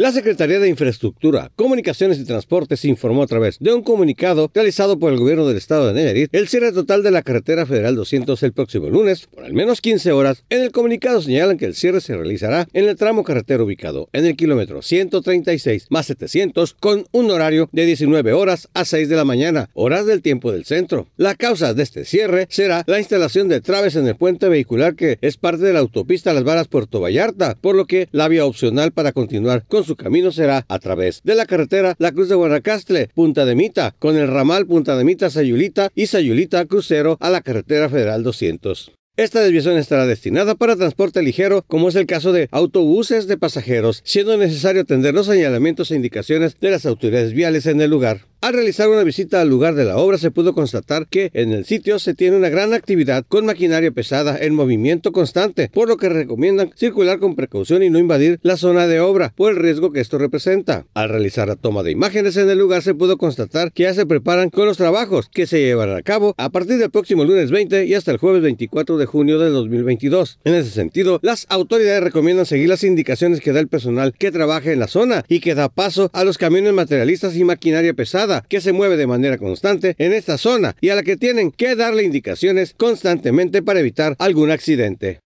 La Secretaría de Infraestructura, Comunicaciones y Transportes informó a través de un comunicado realizado por el gobierno del estado de Nayarit el cierre total de la carretera federal 200 el próximo lunes por al menos 15 horas. En el comunicado señalan que el cierre se realizará en el tramo carretero ubicado en el kilómetro 136 más 700 con un horario de 19 horas a 6 de la mañana, horas del tiempo del centro. La causa de este cierre será la instalación de traves en el puente vehicular que es parte de la autopista Las Varas Puerto Vallarta, por lo que la vía opcional para continuar con su su camino será a través de la carretera La Cruz de Guanacaste, Punta de Mita, con el ramal Punta de Mita, Sayulita y Sayulita Crucero a la carretera federal 200. Esta desviación estará destinada para transporte ligero, como es el caso de autobuses de pasajeros, siendo necesario atender los señalamientos e indicaciones de las autoridades viales en el lugar. Al realizar una visita al lugar de la obra se pudo constatar que en el sitio se tiene una gran actividad con maquinaria pesada en movimiento constante, por lo que recomiendan circular con precaución y no invadir la zona de obra por el riesgo que esto representa. Al realizar la toma de imágenes en el lugar se pudo constatar que ya se preparan con los trabajos que se llevarán a cabo a partir del próximo lunes 20 y hasta el jueves 24 de junio de 2022. En ese sentido, las autoridades recomiendan seguir las indicaciones que da el personal que trabaja en la zona y que da paso a los camiones materialistas y maquinaria pesada que se mueve de manera constante en esta zona y a la que tienen que darle indicaciones constantemente para evitar algún accidente.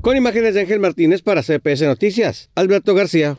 Con imágenes de Ángel Martínez para CPS Noticias, Alberto García.